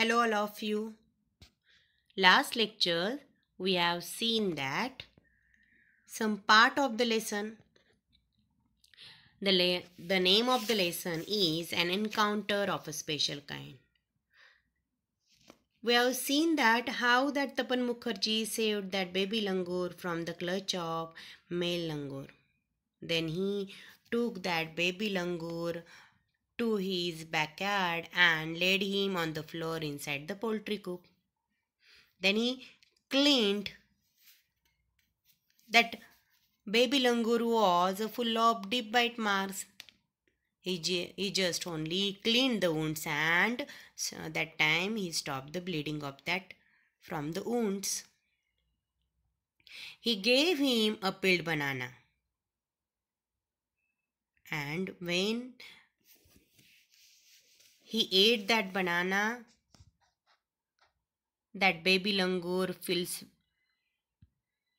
Hello all of you. Last lecture we have seen that some part of the lesson the, la the name of the lesson is an encounter of a special kind. We have seen that how that Tapan Mukherjee saved that baby langur from the clutch of male langur. Then he took that baby langur to his backyard and laid him on the floor inside the poultry coop. Then he cleaned that baby langur was full of deep bite marks. He, he just only cleaned the wounds and so that time he stopped the bleeding of that from the wounds. He gave him a peeled banana. And when he ate that banana. That baby langur feels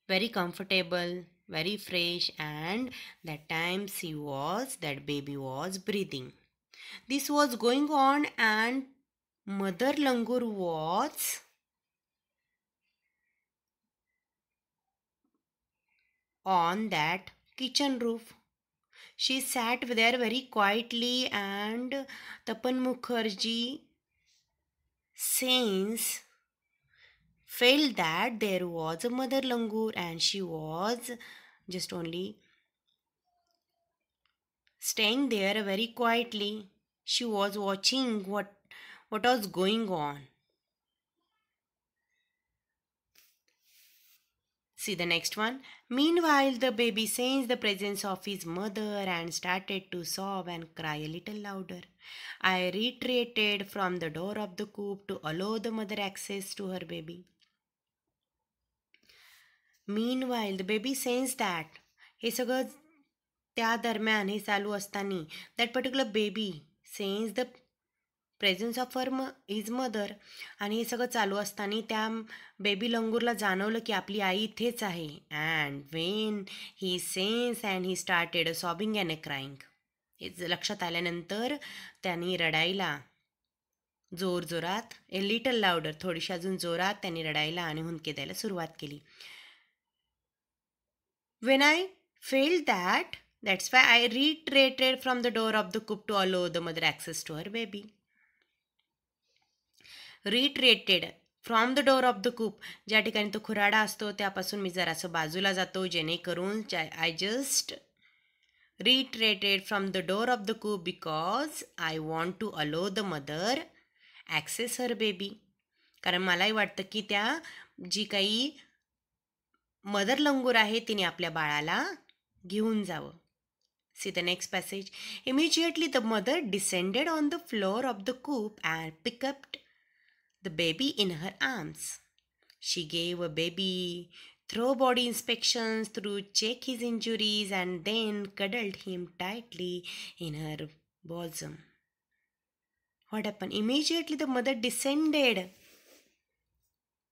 very comfortable, very fresh and that time she was, that baby was breathing. This was going on and mother langur was on that kitchen roof. She sat there very quietly and Tapan Mukherjee says felt that there was a mother langur and she was just only staying there very quietly. She was watching what what was going on. See the next one. Meanwhile, the baby sensed the presence of his mother and started to sob and cry a little louder. I retreated from the door of the coop to allow the mother access to her baby. Meanwhile the baby sense that हे सगळं त्या दरम्यान हे चालू असताना That particular baby sense the. Presence of her um his mother आणि हे सगळं चालू असताना त्या बेबी लंगूरला जाणवलं की आपली आई इथेच आहे and when he sense and he started uh sobbing and uh crying हे लक्षात आल्यानंतर त्यांनी रडायला जोर जोरात ए लिटल लावडर थोडीशी अजून जोरात त्यांनी रडायला आणि हुंदके द्यायला सुरुवात केली when I felt that that's why I retreated from the door of the coop to allow the mother access to her baby retreated from the door of the coop ज्या ठिकाणी तो खुराडा असतो त्यापासून मी जरासं बाजूला जातो जेणेकरून I just retreated from the door of the coupe because I want to allow the mother access her baby कारण मलाही वाटतं की त्या जी काही मदर लंगूर आहे तिने आपल्या बाळाला घेऊन जावं see the next passage immediately the mother descended on the floor of the coupe and picked up the baby in her arms. She gave a baby thorough body inspections to check his injuries and then cuddled him tightly in her bosom. What happened? Immediately the mother descended.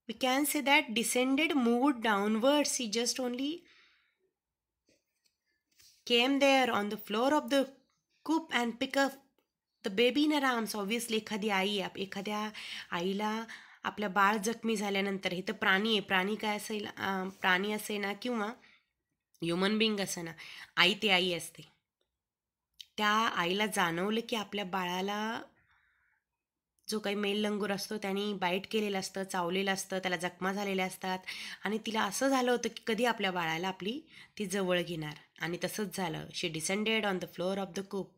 We can say that descended, moved downwards. She just only came there on the floor of the coop and pick up तर baby in arms obviously एखादी आई आप एखाद्या आईला आपलं बाळ जखमी झाल्यानंतर हे तर प्राणी आहे प्राणी काय असेल प्राणी असे ना किंवा ह्युमन बिंग असे ना आई ते आई असते त्या आईला जाणवलं की आपल्या बाळाला जो काही मेल लंगूर असतो त्याने बाईट केलेलं असतं चावलेलं असतं त्याला जखमा झालेल्या असतात आणि तिला असं झालं होतं की कधी आपल्या बाळाला आपली ती जवळ घेणार आणि तसंच झालं she descended on the floor of the coupe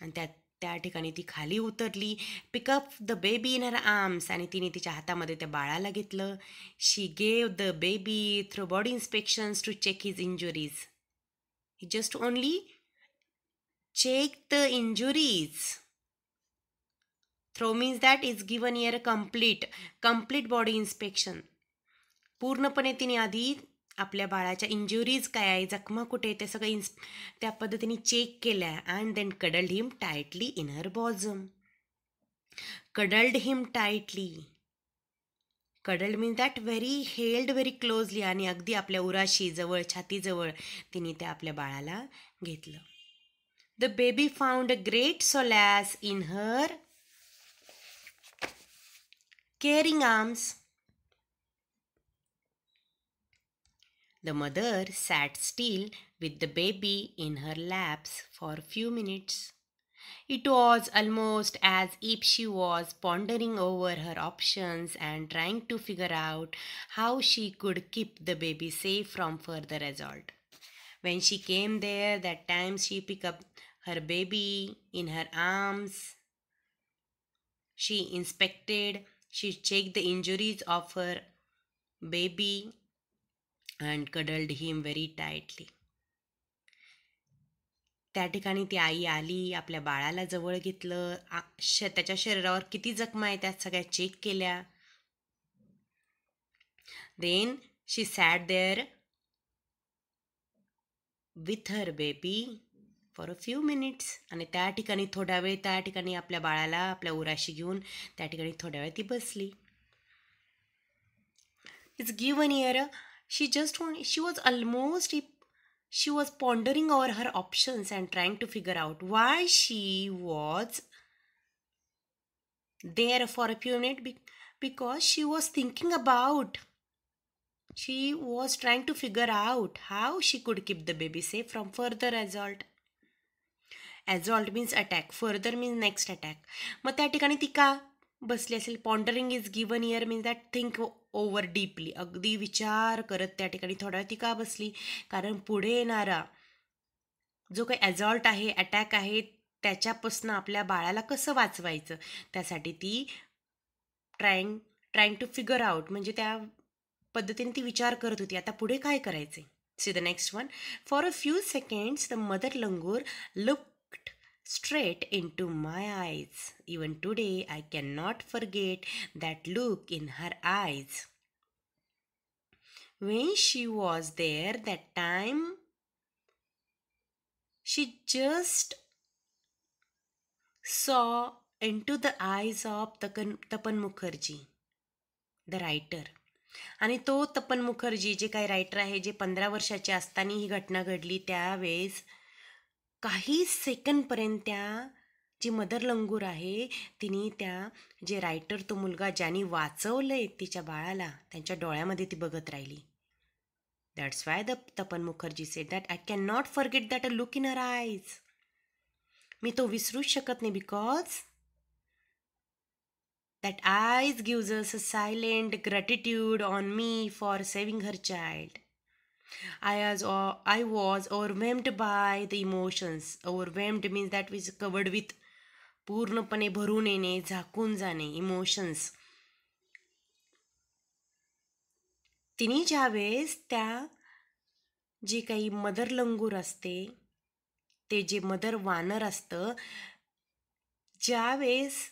आणि त्यात त्या ठिकाणी ती खाली उतरली pick up the baby in her arms आणि तिने तिच्या हातामध्ये त्या बाळाला घेतलं she gave the baby through body inspection to check his injuries just only check the injuries thorough means that is given here complete complete body inspection पूर्णपणे तिने आधी आपल्या बाळाच्या इंजुरीज काय आहे जखमा कुठे आहे ते सगळं इन्स त्या पद्धतीने चेक केलं आहे and then cuddled him tightly in her bosom cuddled him tightly cuddled mean that very held very closely आणि अगदी आपल्या उराशी जवळ छातीजवळ तिने त्या आपल्या बाळाला घेतलं the baby found a great solace in her caring arms The mother sat still with the baby in her laps for a few minutes. It was almost as if she was pondering over her options and trying to figure out how she could keep the baby safe from further assault. When she came there that time, she picked up her baby in her arms. She inspected, she checked the injuries of her baby and cuddled him very tightly त्या ठिकाणी ती आई आली आपल्या बाळाला जवळ घेतलं त्याच्या शरीरावर किती जखमा आहे त्या सगळ्या चेक केल्या then she sat there with her baby for a few minutes आणि त्या ठिकाणी थोडा वेळ त्या ठिकाणी आपल्या बाळाला आपल्या उराशी घेऊन त्या ठिकाणी थोड्या वेळ ती बसली it's given here she just wanted, she was almost she was pondering over her options and trying to figure out why she was there for a few minutes because she was thinking about she was trying to figure out how she could keep the baby safe from further assault assault means attack further means next attack मग त्या ठिकाणी ती का बसली असेल pondering is given here means that think over deeply अगदी विचार करत त्या ठिकाणी थोडा वेळ ती का बसली कारण पुढे येणारा जो काही ॲझॉल्ट आहे अटॅक आहे त्याच्यापासून आपल्या बाळाला कसं वाचवायचं त्यासाठी ती trying trying to figure out म्हणजे त्या पद्धतीने ती विचार करत होती आता पुढे काय करायचे see the next one for a few seconds the mother langur look straight into my eyes. Even today, I cannot forget that look in her eyes. When she was there that time, she just saw into the eyes of Tapan Mukherjee, the writer. आणि तो तपन मुखर्जी जे काही writer आहे जे पंधरा वर्षाचे असताना ही घटना घडली त्यावेळेस काही सेकंडपर्यंत त्या जी मदर लंगूर आहे तिने त्या जे रायटर तो मुलगा ज्यांनी वाचवलं आहे तिच्या बाळाला त्यांच्या डोळ्यामध्ये ती बघत राहिली that's why the Tapan Mukherjee say that I can not forget that a look in her eyes मी तो विसरूच शकत नाही because that eyes gives a silent gratitude on me for saving her child I was, or, I was overwhelmed by the emotions. Overwhelmed means that which is covered with पूर्णपणे भरून येणे झाकून जाणे इमोशन्स तिने ज्यावेळेस त्या जे काही मदर लंगूर असते ते जे मदर वानर असतं ज्यावेळेस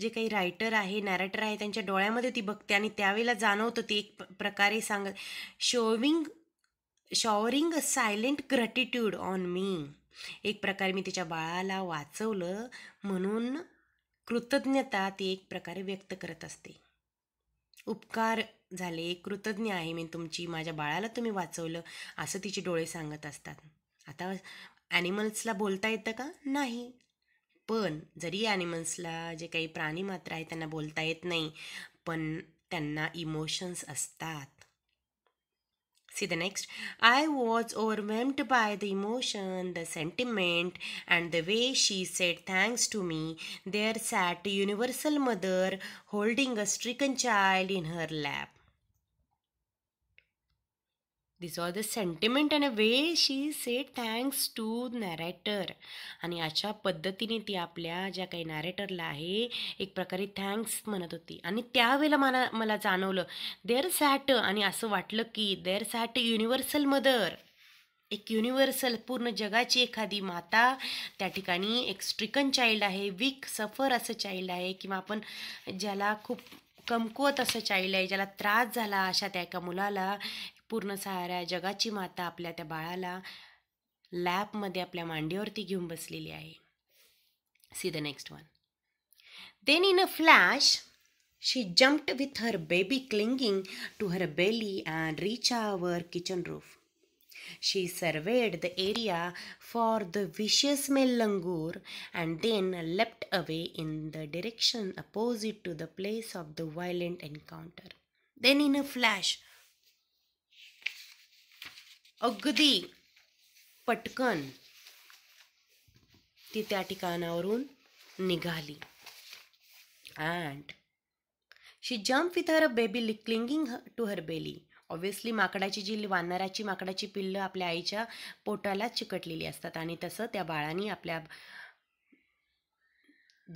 जे काही रायटर आहे नॅरेटर आहे त्यांच्या डोळ्यामध्ये ती बघते आणि त्यावेळेला जाणवतं ती एक प्रकारे सांग showing showering a silent gratitude on me एक प्रकारे मी तिच्या बाळाला वाचवलं म्हणून कृतज्ञता ती एक प्रकारे व्यक्त करत असते उपकार झाले कृतज्ञ आहे मी तुमची माझ्या बाळाला तुम्ही वाचवलं असं तिचे डोळे सांगत असतात आता ॲनिमल्सला बोलता येतं का नाही पण जरी ॲनिमल्सला जे काही प्राणी मात्र आहे त्यांना बोलता येत नाही पण त्यांना इमोशन्स असतात See the next. I was overwhelmed by the emotion, the sentiment, and the way she said thanks to me. There sat a universal mother holding a stricken child in her lap. This all the sentiment and a way she set thanks to narrator आणि अशा पद्धतीने ती आपल्या ज्या काही नॅरेटरला आहे एक प्रकारे थँक्स म्हणत होती आणि त्यावेळेला मला मला जाणवलं देअर सॅट आणि असं वाटलं की देअर सॅट युनिव्हर्सल मदर एक युनिव्हर्सल पूर्ण जगाची एखादी माता त्या ठिकाणी एक स्ट्रिकन चाइल्ड आहे वीक सफर असं चाइल्ड आहे किंवा आपण ज्याला खूप कमकुवत असं चाइल्ड आहे ज्याला त्रास झाला अशा त्या एका मुलाला पूर्ण साऱ्या जगाची माता आपल्या त्या बाळाला लॅबमध्ये आपल्या मांडीवरती घेऊन बसलेली आहे see the next one then in a flash she jumped with her baby clinging to her belly and reach our kitchen roof she surveyed the area for the vicious male langur and then left away in the direction opposite to the place of the violent encounter then in a flash अगदी पटकन ती त्या ठिकाणावरून निघाली and she jump with her baby clinging to her Bailey obviously माकडाची जी वानराची माकडाची पिल्लं आपल्या आईच्या पोटाला चिकटलेली असतात आणि तसं त्या बाळाने आपल्या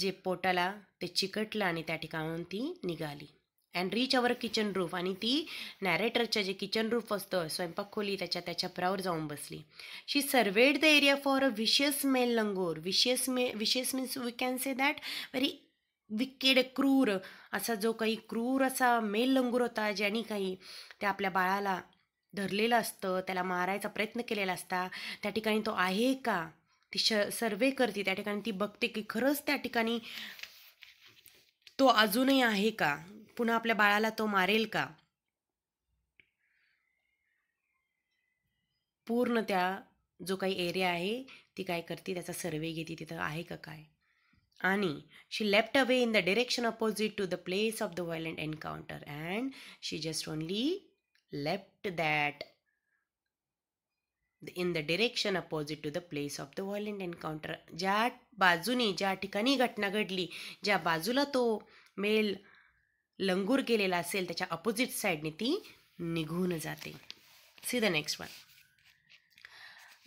जे पोटाला ते चिकटलं आणि त्या ठिकाणाहून ती निघाली and reach our kitchen roof आणि ती नॅरेटरच्या जे किचन रूफ असतं स्वयंपाक खोली त्याच्या त्याच्या प्रावर जाऊन बसली she surveyed the area for a vicious male langur vicious male vicious means we can say that very wicked क्रूर असा जो काही क्रूर असा मेल लंगूर होता ज्याने काही त्या आपल्या बाळाला धरलेलं असतं त्याला मारायचा प्रयत्न केलेला असता त्या ठिकाणी तो आहे का ती श सर्वे करते त्या ठिकाणी ती बघते की खरंच त्या ठिकाणी तो अजूनही आहे का पुन्हा आपल्या बाळाला तो मारेल का पूर्ण त्या जो काही एरिया आहे ती काय करते त्याचा सर्वे घेते तिथं आहे का काय आणि she left away in the direction opposite to the place of the violent encounter and she just only left that in the direction opposite to the place of the violent encounter ज्या बाजूने ज्या ठिकाणी घटना घडली ज्या बाजूला तो mail लंगूर केलेला असेल त्याच्या अपोजिट साईडने ती निघून जाते see the next one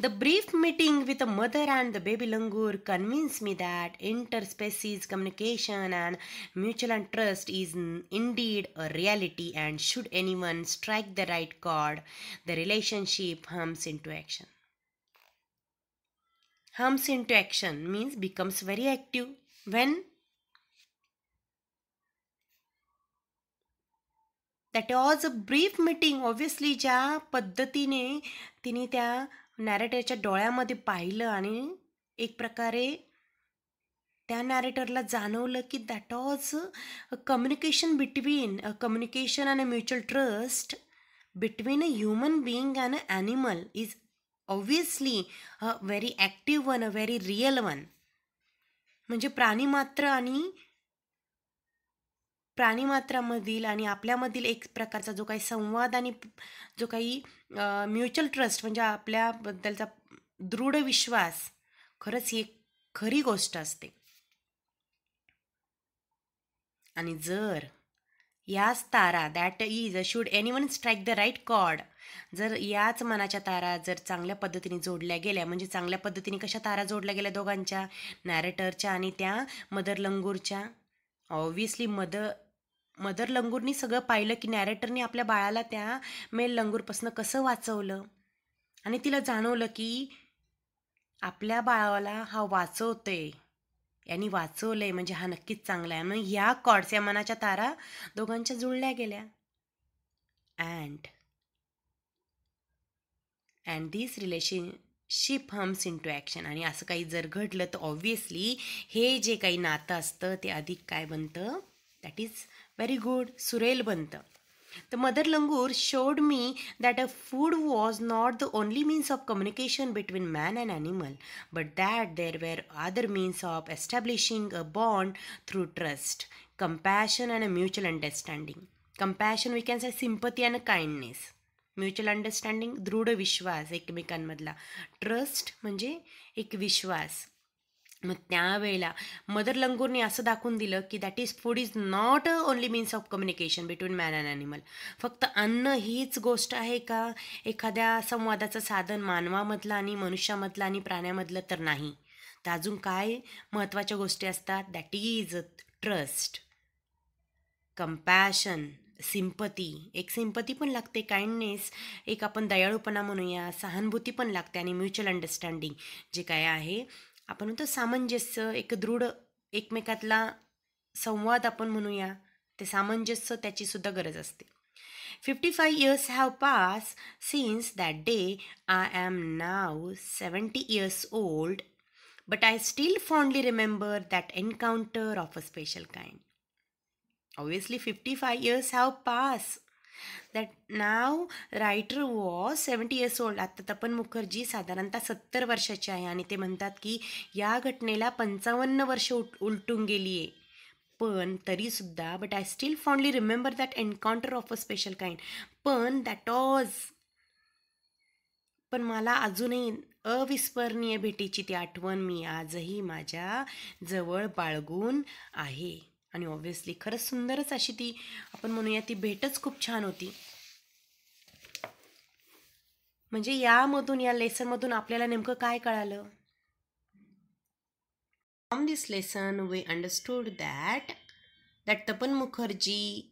the brief meeting with a mother and the baby langur convince me that interspecies communication and mutual and trust is indeed a reality and should anyone strike the right chord the relationship hums into action hums into action means becomes very active when that was a brief meeting obviously ज्या पद्धतीने तिने त्या नॅरेटरच्या डोळ्यामध्ये पाहिलं आणि एक प्रकारे त्या नॅरेटरला जाणवलं की that was a communication between a communication and a mutual trust between a human being and a animal is obviously a very active one a very real one म्हणजे प्राणी मात्र आणि प्राणीमात्रामधील आणि आपल्यामधील एक प्रकारचा जो काही संवाद आणि जो काही म्युच्युअल ट्रस्ट म्हणजे आपल्याबद्दलचा दृढ विश्वास खरंच ही एक खरी गोष्ट असते आणि जर याच तारा that is should anyone strike the right कॉड जर याच मनाच्या तारा जर चांगल्या पद्धतीने जोडल्या गेल्या म्हणजे चांगल्या पद्धतीने कशा तारा जोडल्या गेल्या दोघांच्या नॅरेटरच्या आणि त्या मदर लंगूरच्या ऑब्वियसली मदर मदर लंगूरनी सगळं पाहिलं की नॅरेटरने आपल्या बाळाला त्या मेल लंगूरपासून कसं वाचवलं आणि तिला जाणवलं की आपल्या बाळाला हा वाचवतोय यांनी वाचवलंय म्हणजे हा नक्कीच चांगला आहे म्हणून ह्या कॉड्स या मनाच्या तारा दोघांच्या जुळल्या गेल्या and and this relationship hums into action आणि असं काही जर घडलं तर ऑब्व्हियसली हे जे काही नातं असतं ते अधिक काय बनतं that is Very good. Surel Banta. The mother langur showed me that a food was not the only means of communication between man and animal, but that there were other means of establishing a bond through trust, compassion, and a mutual understanding. Compassion, we can say sympathy and kindness. Mutual understanding दृढ विश्वास एकमेकांमधला trust म्हणजे एक विश्वास मग त्यावेळेला mother लंगूरने असं दाखवून दिलं की that is food is not a only means of communication between man and animal फक्त अन्न हीच गोष्ट आहे का एखाद्या संवादाचं साधन मानवामधलं आणि मनुष्यामधलं आणि प्राण्यामधलं तर नाही तर अजून काय महत्त्वाच्या गोष्टी असतात that is a trust compassion sympathy एक सिंपती पण लागते काइंडनेस एक आपण दयाळूपणा म्हणूया सहानुभूती पण लागते आणि म्युच्युअल अंडरस्टँडिंग जे काय आहे आपण म्हणतो सामंजस्य एक दृढ एकमेकातला संवाद आपण म्हणूया ते सामंजस्य त्याची सुद्धा गरज असते fifty five years have pass since that day I am now seventy years old but I still fondly remember that encounter of a special kind obviously fifty five years have pass that now writer was seventy years old आत्ता तपन मुखर्जी साधारणतः सत्तर वर्षाचे आहे आणि ते म्हणतात की या घटनेला पंचावन्न वर्ष उट उलटून गेली आहे पण तरीसुद्धा but I still fondly remember that encounter of a special kind पण दॅट वॉज पण मला अजूनही अविस्मरणीय भेटीची ती आठवण मी आजही माझ्या जवळ बाळगून आहे आणि ऑब्व्हियसली खरंच सुंदरच अशी ती आपण म्हणूया ती भेटच खूप छान होती म्हणजे यामधून या लेसनमधून आपल्याला नेमकं काय कळालं from this lesson we understood that that Tapan Mukherjee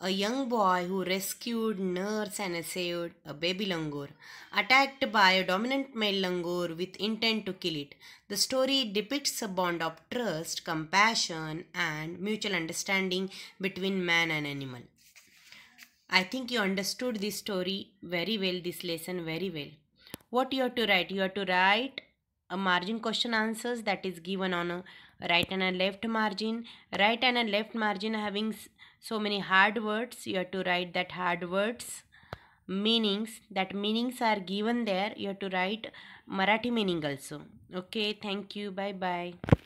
A young boy who rescued, nursed, and saved a baby langur, attacked by a dominant male langur with intent to kill it. The story depicts a bond of trust, compassion, and mutual understanding between man and animal. I think you understood this story very well, this lesson very well. What you have to write? You have to write a margin question answers that is given on a right and a left margin. Right and a left margin having so many hard words you have to write that hard words meanings that meanings are given there you have to write marathi meaning also okay thank you bye bye